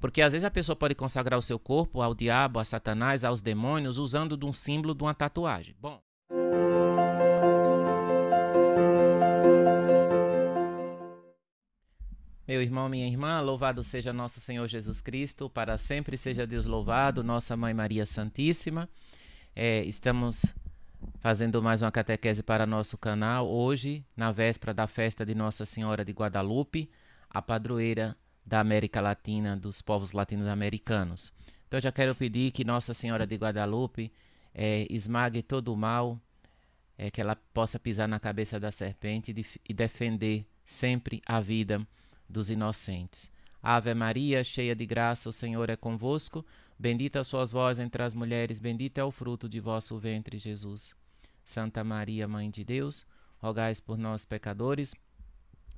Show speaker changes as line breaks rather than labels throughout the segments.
Porque às vezes a pessoa pode consagrar o seu corpo ao diabo, a Satanás, aos demônios, usando de um símbolo de uma tatuagem. Bom. Meu irmão, minha irmã, louvado seja nosso Senhor Jesus Cristo, para sempre seja Deus louvado, nossa Mãe Maria Santíssima. É, estamos fazendo mais uma catequese para nosso canal hoje, na véspera da festa de Nossa Senhora de Guadalupe, a padroeira da América Latina, dos povos latino-americanos. Então, já quero pedir que Nossa Senhora de Guadalupe é, esmague todo o mal, é, que ela possa pisar na cabeça da serpente e, de, e defender sempre a vida dos inocentes. Ave Maria, cheia de graça, o Senhor é convosco. Bendita sois vós entre as mulheres, bendito é o fruto de vosso ventre, Jesus. Santa Maria, Mãe de Deus, rogais por nós, pecadores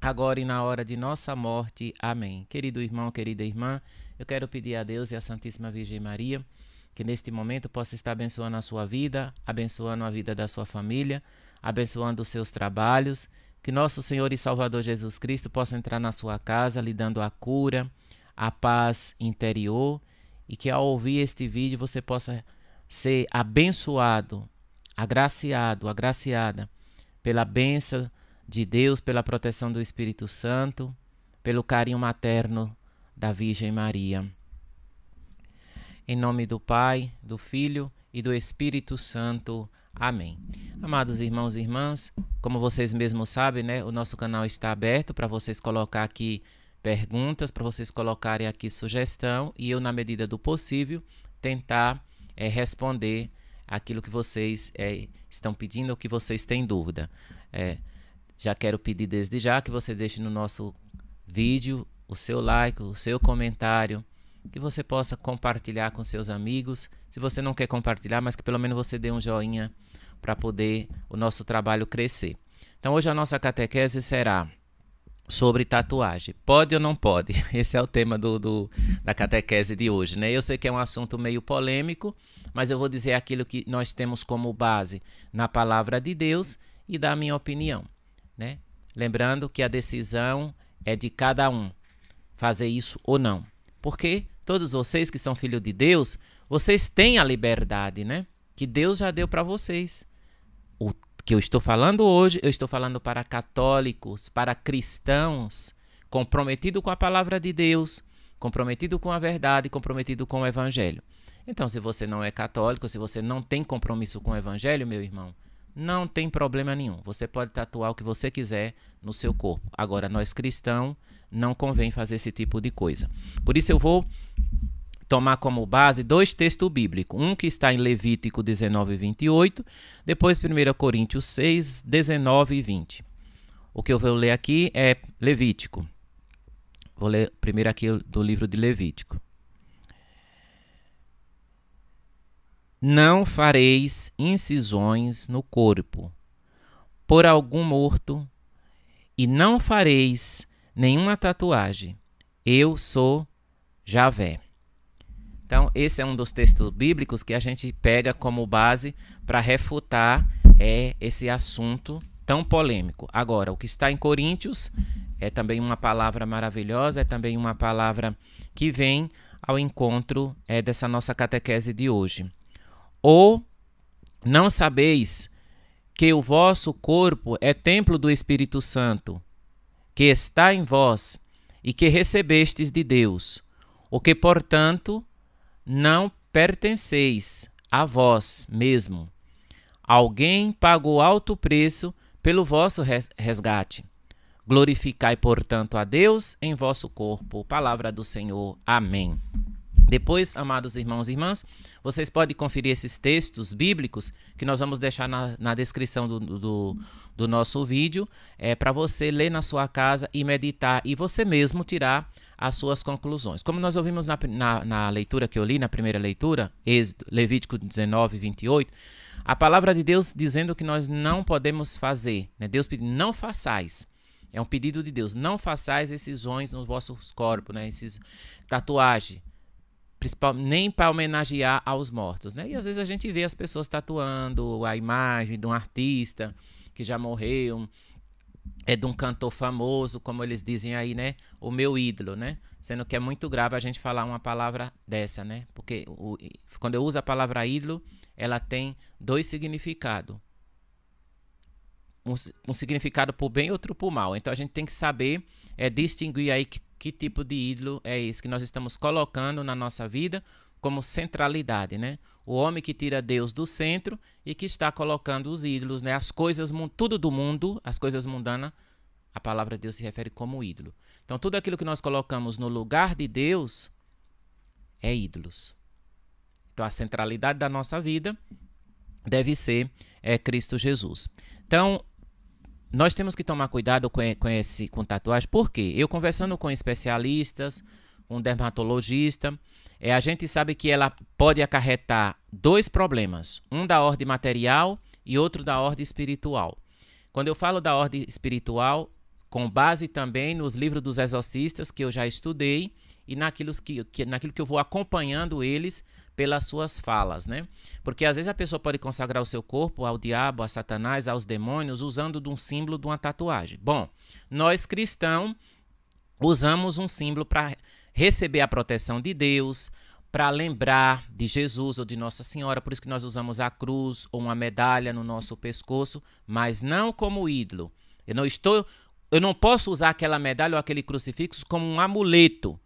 agora e na hora de nossa morte. Amém. Querido irmão, querida irmã, eu quero pedir a Deus e à Santíssima Virgem Maria que neste momento possa estar abençoando a sua vida, abençoando a vida da sua família, abençoando os seus trabalhos, que nosso Senhor e Salvador Jesus Cristo possa entrar na sua casa, lhe dando a cura, a paz interior e que ao ouvir este vídeo você possa ser abençoado, agraciado, agraciada pela bênção de Deus, pela proteção do Espírito Santo, pelo carinho materno da Virgem Maria. Em nome do Pai, do Filho e do Espírito Santo. Amém. Amados irmãos e irmãs, como vocês mesmos sabem, né, o nosso canal está aberto para vocês colocar aqui perguntas, para vocês colocarem aqui sugestão e eu, na medida do possível, tentar é, responder aquilo que vocês é, estão pedindo ou que vocês têm dúvida. É, já quero pedir desde já que você deixe no nosso vídeo o seu like, o seu comentário, que você possa compartilhar com seus amigos. Se você não quer compartilhar, mas que pelo menos você dê um joinha para poder o nosso trabalho crescer. Então hoje a nossa catequese será sobre tatuagem. Pode ou não pode? Esse é o tema do, do, da catequese de hoje, né? Eu sei que é um assunto meio polêmico, mas eu vou dizer aquilo que nós temos como base na palavra de Deus e da minha opinião. Né? Lembrando que a decisão é de cada um fazer isso ou não. Porque todos vocês que são filhos de Deus, vocês têm a liberdade, né? Que Deus já deu para vocês. O que eu estou falando hoje, eu estou falando para católicos, para cristãos, comprometido com a palavra de Deus, comprometido com a verdade, comprometido com o evangelho. Então, se você não é católico, se você não tem compromisso com o evangelho, meu irmão, não tem problema nenhum. Você pode tatuar o que você quiser no seu corpo. Agora, nós cristãos, não convém fazer esse tipo de coisa. Por isso, eu vou tomar como base dois textos bíblicos. Um que está em Levítico 19 e 28, depois 1 Coríntios 6, 19 e 20. O que eu vou ler aqui é Levítico. Vou ler primeiro aqui do livro de Levítico. Não fareis incisões no corpo por algum morto, e não fareis nenhuma tatuagem. Eu sou Javé. Então, esse é um dos textos bíblicos que a gente pega como base para refutar é, esse assunto tão polêmico. Agora, o que está em Coríntios é também uma palavra maravilhosa, é também uma palavra que vem ao encontro é, dessa nossa catequese de hoje. Ou não sabeis que o vosso corpo é templo do Espírito Santo, que está em vós e que recebestes de Deus, o que, portanto, não pertenceis a vós mesmo. Alguém pagou alto preço pelo vosso resgate. Glorificai, portanto, a Deus em vosso corpo. Palavra do Senhor. Amém. Depois, amados irmãos e irmãs, vocês podem conferir esses textos bíblicos que nós vamos deixar na, na descrição do, do, do, nosso vídeo é, para você ler na sua casa e meditar e você mesmo tirar as suas conclusões. Como nós ouvimos na, na, na leitura que eu li, na primeira leitura, Levítico 19, 28, a palavra de Deus dizendo que nós não podemos fazer. Né? Deus pede não façais. É um pedido de Deus, não façais esses zões nos vossos corpos, né? esses tatuagem principal, nem para homenagear aos mortos, né? E às vezes a gente vê as pessoas tatuando a imagem de um artista que já morreu, é de um cantor famoso, como eles dizem aí, né? O meu ídolo, né? Sendo que é muito grave a gente falar uma palavra dessa, né? Porque o, quando eu uso a palavra ídolo, ela tem dois significados. Um, um significado por bem e outro por mal. Então a gente tem que saber é, distinguir aí que que tipo de ídolo é esse que nós estamos colocando na nossa vida como centralidade, né? O homem que tira Deus do centro e que está colocando os ídolos, né? As coisas, tudo do mundo, as coisas mundanas, a palavra de Deus se refere como ídolo. Então, tudo aquilo que nós colocamos no lugar de Deus é ídolos. Então, a centralidade da nossa vida deve ser é, Cristo Jesus. Então, nós temos que tomar cuidado com, com, esse, com tatuagem, porque eu conversando com especialistas, um dermatologista, é, a gente sabe que ela pode acarretar dois problemas, um da ordem material e outro da ordem espiritual. Quando eu falo da ordem espiritual, com base também nos livros dos exorcistas que eu já estudei e naquilo que, que, naquilo que eu vou acompanhando eles pelas suas falas, né? Porque às vezes a pessoa pode consagrar o seu corpo ao diabo, a Satanás, aos demônios, usando de um símbolo de uma tatuagem. Bom, nós cristãos usamos um símbolo para receber a proteção de Deus, para lembrar de Jesus ou de Nossa Senhora, por isso que nós usamos a cruz ou uma medalha no nosso pescoço, mas não como ídolo. Eu não estou eu não posso usar aquela medalha ou aquele crucifixo como um amuleto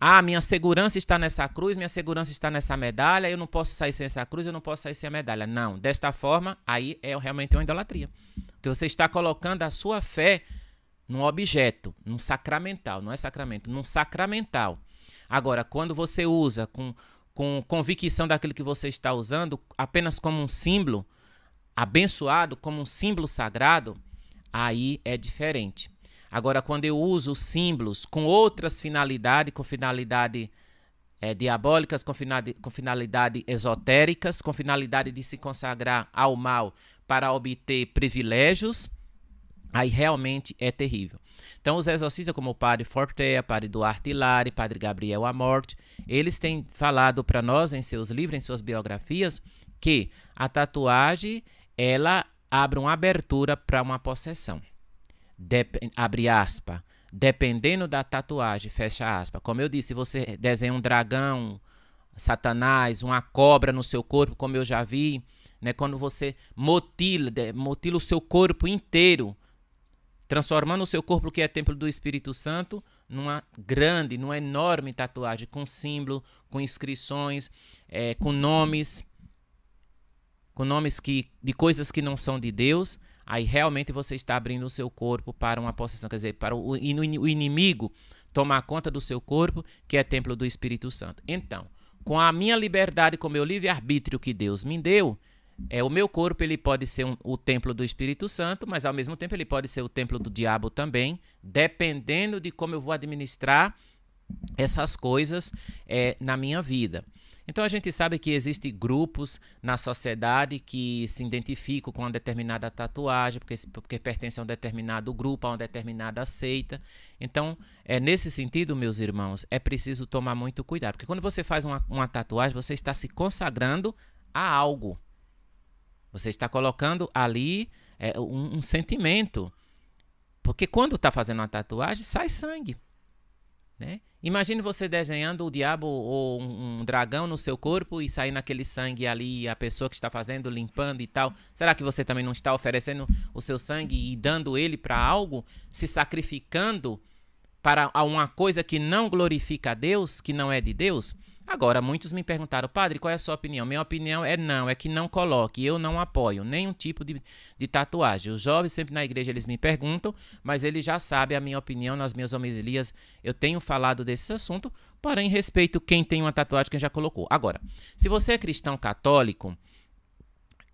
ah, minha segurança está nessa cruz, minha segurança está nessa medalha, eu não posso sair sem essa cruz, eu não posso sair sem a medalha. Não, desta forma, aí é realmente uma idolatria. Porque você está colocando a sua fé num objeto, num sacramental, não é sacramento, num sacramental. Agora, quando você usa com, com convicção daquilo que você está usando, apenas como um símbolo abençoado, como um símbolo sagrado, aí é diferente. Agora, quando eu uso símbolos com outras finalidades, com finalidade é, diabólicas, com, finali com finalidade esotéricas, com finalidade de se consagrar ao mal para obter privilégios, aí realmente é terrível. Então, os exorcistas como o Padre Fortea, Padre Duarte Lari, Padre Gabriel Amorte, eles têm falado para nós em seus livros, em suas biografias, que a tatuagem ela abre uma abertura para uma possessão abre aspa, dependendo da tatuagem, fecha aspa. Como eu disse, se você desenha um dragão, satanás, uma cobra no seu corpo, como eu já vi, né, quando você motila, motila o seu corpo inteiro, transformando o seu corpo, que é templo do Espírito Santo, numa grande, numa enorme tatuagem, com símbolo, com inscrições, é, com nomes, com nomes que, de coisas que não são de Deus, aí realmente você está abrindo o seu corpo para uma possessão, quer dizer, para o, o inimigo tomar conta do seu corpo, que é templo do Espírito Santo. Então, com a minha liberdade, com o meu livre-arbítrio que Deus me deu, é, o meu corpo ele pode ser um, o templo do Espírito Santo, mas ao mesmo tempo ele pode ser o templo do diabo também, dependendo de como eu vou administrar essas coisas é, na minha vida. Então a gente sabe que existem grupos na sociedade que se identificam com uma determinada tatuagem, porque, porque pertencem a um determinado grupo, a uma determinada seita. Então, é nesse sentido, meus irmãos, é preciso tomar muito cuidado. Porque quando você faz uma, uma tatuagem, você está se consagrando a algo. Você está colocando ali é, um, um sentimento. Porque quando está fazendo uma tatuagem, sai sangue. Né? Imagine você desenhando o diabo ou um, um dragão no seu corpo e saindo aquele sangue ali, a pessoa que está fazendo, limpando e tal. Será que você também não está oferecendo o seu sangue e dando ele para algo, se sacrificando para uma coisa que não glorifica a Deus, que não é de Deus? Agora, muitos me perguntaram, padre, qual é a sua opinião? Minha opinião é não, é que não coloque. Eu não apoio nenhum tipo de, de tatuagem. Os jovens sempre na igreja eles me perguntam, mas eles já sabem a minha opinião nas minhas homilias. Eu tenho falado desse assunto, porém respeito quem tem uma tatuagem, quem já colocou. Agora, se você é cristão católico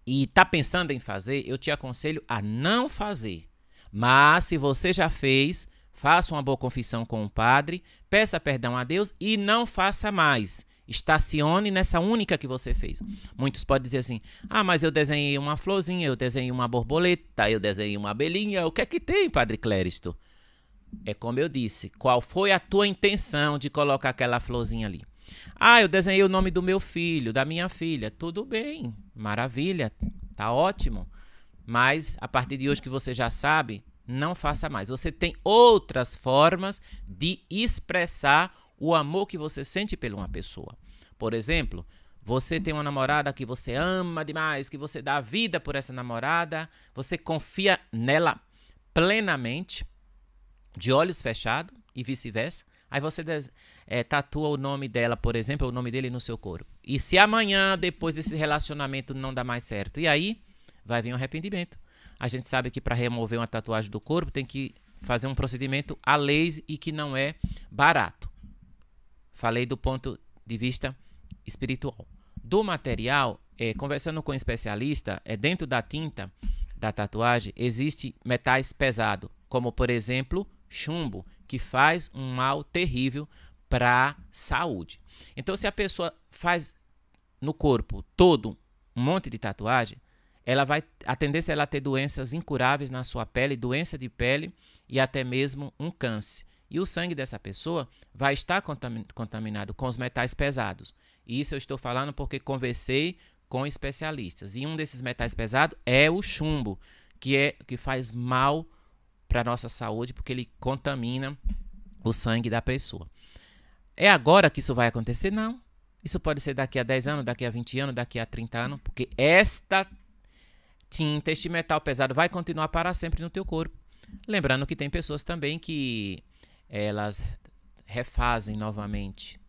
e está pensando em fazer, eu te aconselho a não fazer. Mas se você já fez, faça uma boa confissão com o padre, peça perdão a Deus e não faça mais. Estacione nessa única que você fez. Muitos podem dizer assim: ah, mas eu desenhei uma florzinha, eu desenhei uma borboleta, eu desenhei uma abelhinha. O que é que tem, Padre Cléristo? É como eu disse: qual foi a tua intenção de colocar aquela florzinha ali? Ah, eu desenhei o nome do meu filho, da minha filha. Tudo bem, maravilha, tá ótimo. Mas a partir de hoje que você já sabe, não faça mais. Você tem outras formas de expressar o amor que você sente por uma pessoa. Por exemplo, você tem uma namorada que você ama demais, que você dá vida por essa namorada, você confia nela plenamente, de olhos fechados e vice-versa. Aí você é, tatua o nome dela, por exemplo, o nome dele no seu corpo. E se amanhã, depois desse relacionamento, não dá mais certo? E aí vai vir um arrependimento. A gente sabe que para remover uma tatuagem do corpo tem que fazer um procedimento a laser e que não é barato. Falei do ponto de vista espiritual. Do material, é, conversando com um especialista, é dentro da tinta da tatuagem existe metais pesados, como por exemplo chumbo, que faz um mal terrível para a saúde. Então, se a pessoa faz no corpo todo um monte de tatuagem, ela vai a tendência é ela ter doenças incuráveis na sua pele, doença de pele e até mesmo um câncer. E o sangue dessa pessoa vai estar contaminado com os metais pesados. E isso eu estou falando porque conversei com especialistas. E um desses metais pesados é o chumbo, que é que faz mal para a nossa saúde porque ele contamina o sangue da pessoa. É agora que isso vai acontecer? Não. Isso pode ser daqui a 10 anos, daqui a 20 anos, daqui a 30 anos, porque esta tinta, este metal pesado vai continuar para sempre no teu corpo. Lembrando que tem pessoas também que elas refazem novamente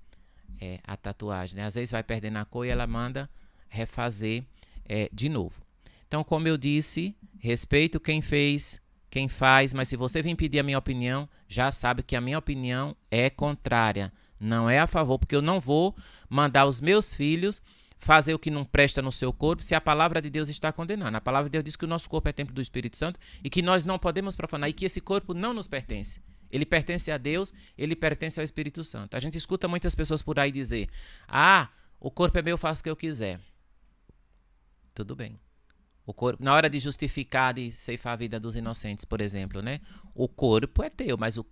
é, a tatuagem. Né? Às vezes vai perdendo a cor e ela manda refazer é, de novo. Então, como eu disse, respeito quem fez, quem faz, mas se você vir pedir a minha opinião, já sabe que a minha opinião é contrária. Não é a favor, porque eu não vou mandar os meus filhos fazer o que não presta no seu corpo, se a palavra de Deus está condenando. A palavra de Deus diz que o nosso corpo é templo do Espírito Santo e que nós não podemos profanar e que esse corpo não nos pertence. Ele pertence a Deus, ele pertence ao Espírito Santo. A gente escuta muitas pessoas por aí dizer: "Ah, o corpo é meu, faço o que eu quiser". Tudo bem. Corpo, na hora de justificar, e ceifar a vida dos inocentes, por exemplo, né? O corpo é teu, mas o,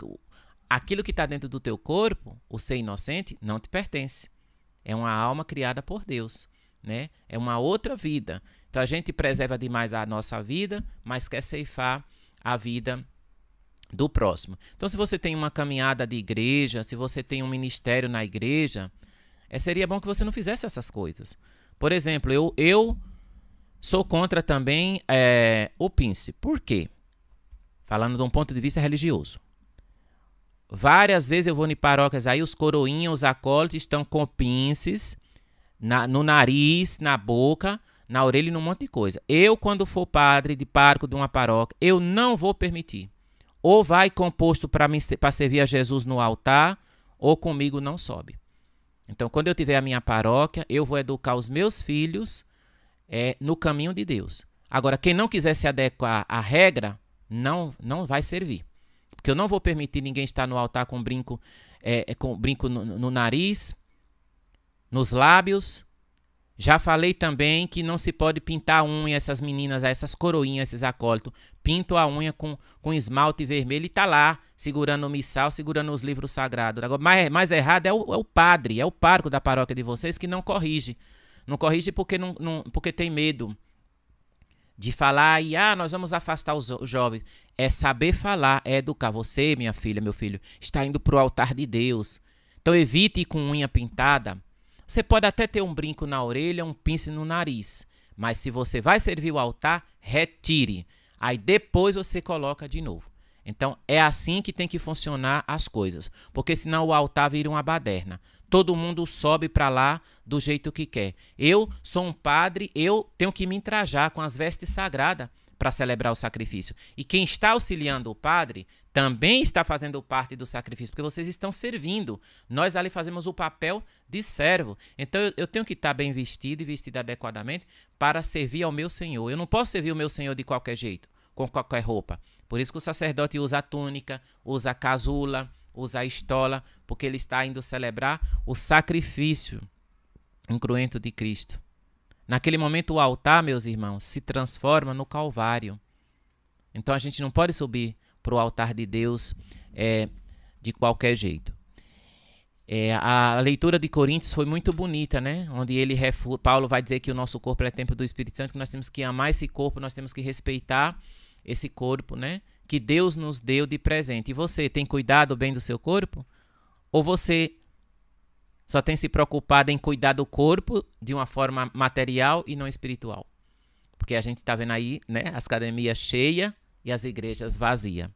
aquilo que está dentro do teu corpo, o ser inocente, não te pertence. É uma alma criada por Deus, né? É uma outra vida. Então a gente preserva demais a nossa vida, mas quer ceifar a vida do próximo. Então se você tem uma caminhada de igreja, se você tem um ministério na igreja, é, seria bom que você não fizesse essas coisas. Por exemplo, eu, eu sou contra também é, o pince. Por quê? Falando de um ponto de vista religioso. Várias vezes eu vou em paróquias aí, os coroinhas, os acólitos estão com pinces na, no nariz, na boca, na orelha e num monte de coisa. Eu, quando for padre de parco de uma paróquia, eu não vou permitir. Ou vai composto para servir a Jesus no altar, ou comigo não sobe. Então, quando eu tiver a minha paróquia, eu vou educar os meus filhos é, no caminho de Deus. Agora, quem não quiser se adequar à regra, não, não vai servir. Porque eu não vou permitir ninguém estar no altar com brinco, é, é com brinco no, no nariz, nos lábios. Já falei também que não se pode pintar a unha, essas meninas, essas coroinhas, esses acólitos. Pintam a unha com, com esmalte vermelho e tá lá, segurando o missal, segurando os livros sagrados. Agora, mais, mais errado é o, é o padre, é o parco da paróquia de vocês que não corrige. Não corrige porque, não, não porque tem medo de falar e ah, nós vamos afastar os jovens. É saber falar, é educar. Você, minha filha, meu filho, está indo para o altar de Deus. Então evite ir com unha pintada. Você pode até ter um brinco na orelha, um pince no nariz, mas se você vai servir o altar, retire. Aí depois você coloca de novo. Então é assim que tem que funcionar as coisas, porque senão o altar vira uma baderna todo mundo sobe para lá do jeito que quer. Eu sou um padre, eu tenho que me trajar com as vestes sagradas para celebrar o sacrifício. E quem está auxiliando o padre também está fazendo parte do sacrifício, porque vocês estão servindo. Nós ali fazemos o papel de servo. Então eu, tenho que estar tá bem vestido e vestido adequadamente para servir ao meu Senhor. Eu não posso servir o meu Senhor de qualquer jeito, com qualquer roupa. Por isso que o sacerdote usa túnica, usa casula, usar estola, porque ele está indo celebrar o sacrifício incruento de Cristo. Naquele momento, o altar, meus irmãos, se transforma no Calvário. Então a gente não pode subir para o altar de Deus é, de qualquer jeito. É, a leitura de Coríntios foi muito bonita, né? Onde ele refu Paulo vai dizer que o nosso corpo é templo do Espírito Santo, que nós temos que amar esse corpo, nós temos que respeitar esse corpo, né? que Deus nos deu de presente. E você tem cuidado bem do seu corpo? Ou você só tem se preocupado em cuidar do corpo de uma forma material e não espiritual? Porque a gente está vendo aí né, as academias cheias e as igrejas vazias.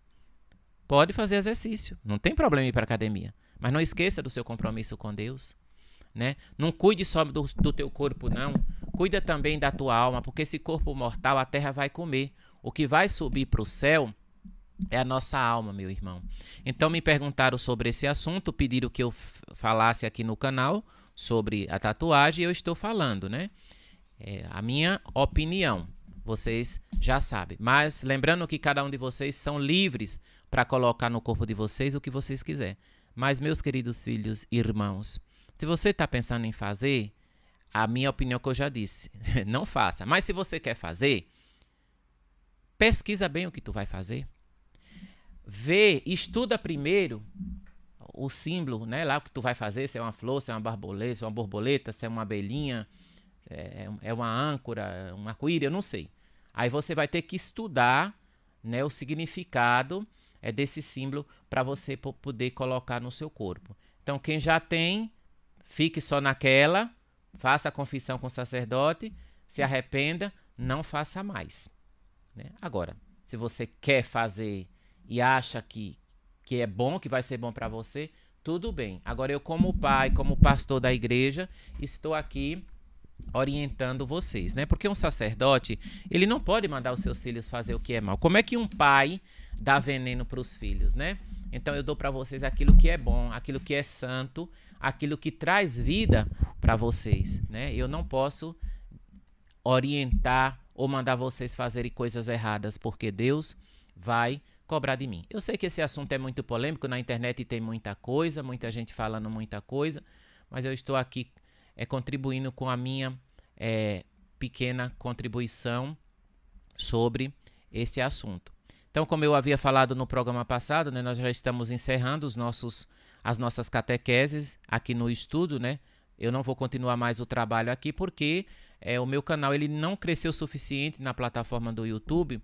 Pode fazer exercício, não tem problema ir para a academia. Mas não esqueça do seu compromisso com Deus. Né? Não cuide só do, do teu corpo, não. Cuida também da tua alma, porque esse corpo mortal a terra vai comer. O que vai subir para o céu é a nossa alma, meu irmão. Então me perguntaram sobre esse assunto, pediram que eu falasse aqui no canal sobre a tatuagem e eu estou falando, né? É a minha opinião, vocês já sabem. Mas lembrando que cada um de vocês são livres para colocar no corpo de vocês o que vocês quiser. Mas meus queridos filhos e irmãos, se você está pensando em fazer, a minha opinião que eu já disse, não faça. Mas se você quer fazer, pesquisa bem o que tu vai fazer vê, estuda primeiro o símbolo, né? Lá o que tu vai fazer, se é uma flor, se é uma borboleta, se é uma borboleta, se é uma abelhinha, é, é uma âncora, uma arco eu não sei. Aí você vai ter que estudar, né, o significado é desse símbolo para você poder colocar no seu corpo. Então quem já tem, fique só naquela, faça a confissão com o sacerdote, se arrependa, não faça mais. Né? Agora, se você quer fazer e acha que, que é bom, que vai ser bom para você, tudo bem. Agora, eu, como pai, como pastor da igreja, estou aqui orientando vocês, né? Porque um sacerdote, ele não pode mandar os seus filhos fazer o que é mal. Como é que um pai dá veneno para os filhos, né? Então eu dou para vocês aquilo que é bom, aquilo que é santo, aquilo que traz vida para vocês, né? Eu não posso orientar ou mandar vocês fazerem coisas erradas, porque Deus vai cobrar de mim. Eu sei que esse assunto é muito polêmico, na internet tem muita coisa, muita gente falando muita coisa, mas eu estou aqui é, contribuindo com a minha é, pequena contribuição sobre esse assunto. Então, como eu havia falado no programa passado, né, nós já estamos encerrando os nossos, as nossas catequeses aqui no estudo, né? Eu não vou continuar mais o trabalho aqui porque é, o meu canal ele não cresceu o suficiente na plataforma do YouTube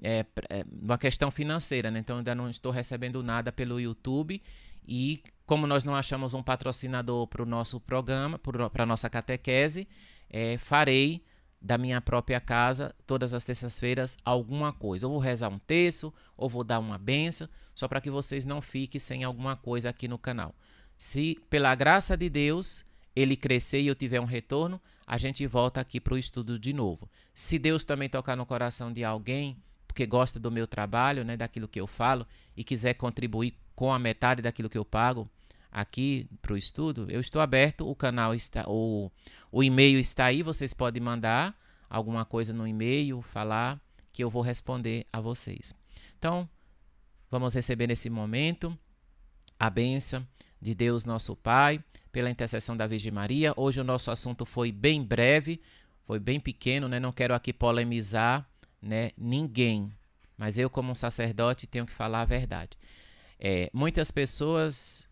é, é, uma questão financeira, né? Então eu ainda não estou recebendo nada pelo YouTube e como nós não achamos um patrocinador para o nosso programa, para a nossa catequese, é, farei da minha própria casa, todas as terças-feiras, alguma coisa. Ou vou rezar um terço, ou vou dar uma benção, só para que vocês não fiquem sem alguma coisa aqui no canal. Se, pela graça de Deus, ele crescer e eu tiver um retorno, a gente volta aqui para o estudo de novo. Se Deus também tocar no coração de alguém porque gosta do meu trabalho, né, daquilo que eu falo e quiser contribuir com a metade daquilo que eu pago aqui para o estudo, eu estou aberto, o canal está, o, o e-mail está aí, vocês podem mandar alguma coisa no e-mail, falar que eu vou responder a vocês. Então, vamos receber nesse momento a bênção de Deus nosso Pai, pela intercessão da Virgem Maria. Hoje o nosso assunto foi bem breve, foi bem pequeno, né? Não quero aqui polemizar né, ninguém. Mas eu, como um sacerdote, tenho que falar a verdade. É, muitas pessoas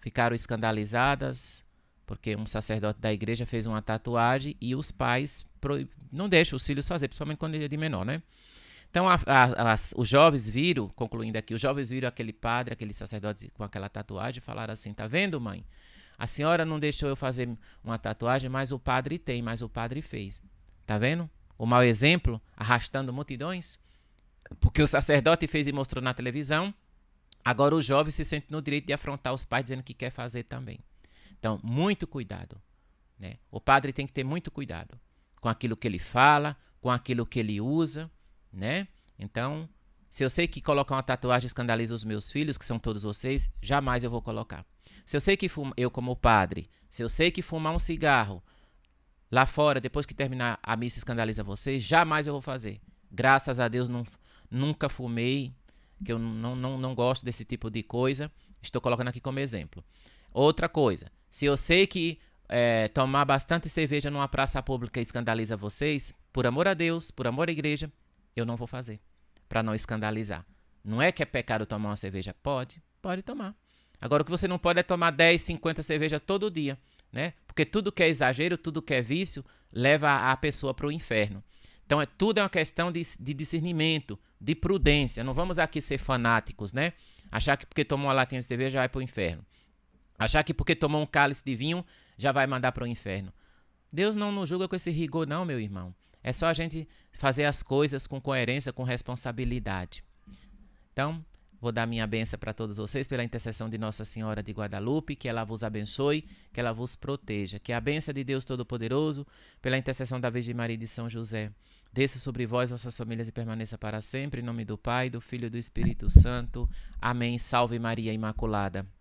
ficaram escandalizadas porque um sacerdote da igreja fez uma tatuagem e os pais pro... não deixam os filhos fazer, principalmente quando ele é de menor, né? Então, a, a, a, os jovens viram, concluindo aqui, os jovens viram aquele padre, aquele sacerdote com aquela tatuagem e falaram assim: tá vendo, mãe? A senhora não deixou eu fazer uma tatuagem, mas o padre tem, mas o padre fez. Tá vendo? o mau exemplo, arrastando multidões? Porque o sacerdote fez e mostrou na televisão, agora o jovem se sente no direito de afrontar os pais dizendo que quer fazer também. Então, muito cuidado. Né? O padre tem que ter muito cuidado com aquilo que ele fala, com aquilo que ele usa, né? Então, se eu sei que colocar uma tatuagem escandaliza os meus filhos, que são todos vocês, jamais eu vou colocar. Se eu sei que eu como padre, se eu sei que fumar um cigarro Lá fora, depois que terminar a missa escandaliza vocês, jamais eu vou fazer. Graças a Deus não, nunca fumei, que eu não, não, não gosto desse tipo de coisa. Estou colocando aqui como exemplo. Outra coisa, se eu sei que é, tomar bastante cerveja numa praça pública escandaliza vocês, por amor a Deus, por amor à igreja, eu não vou fazer, para não escandalizar. Não é que é pecado tomar uma cerveja? Pode, pode tomar. Agora, o que você não pode é tomar 10, 50 cervejas todo dia, né? Porque tudo que é exagero, tudo que é vício, leva a pessoa para o inferno. Então, é, tudo é uma questão de, de discernimento, de prudência. Não vamos aqui ser fanáticos, né? Achar que porque tomou uma latinha de cerveja vai para o inferno. Achar que porque tomou um cálice de vinho já vai mandar para o inferno. Deus não nos julga com esse rigor, não, meu irmão. É só a gente fazer as coisas com coerência, com responsabilidade. Então, Vou dar minha benção para todos vocês pela intercessão de Nossa Senhora de Guadalupe, que ela vos abençoe, que ela vos proteja. Que a benção de Deus Todo-Poderoso, pela intercessão da Virgem Maria e de São José, desça sobre vós, vossas famílias e permaneça para sempre. Em nome do Pai, do Filho e do Espírito Santo. Amém. Salve Maria Imaculada.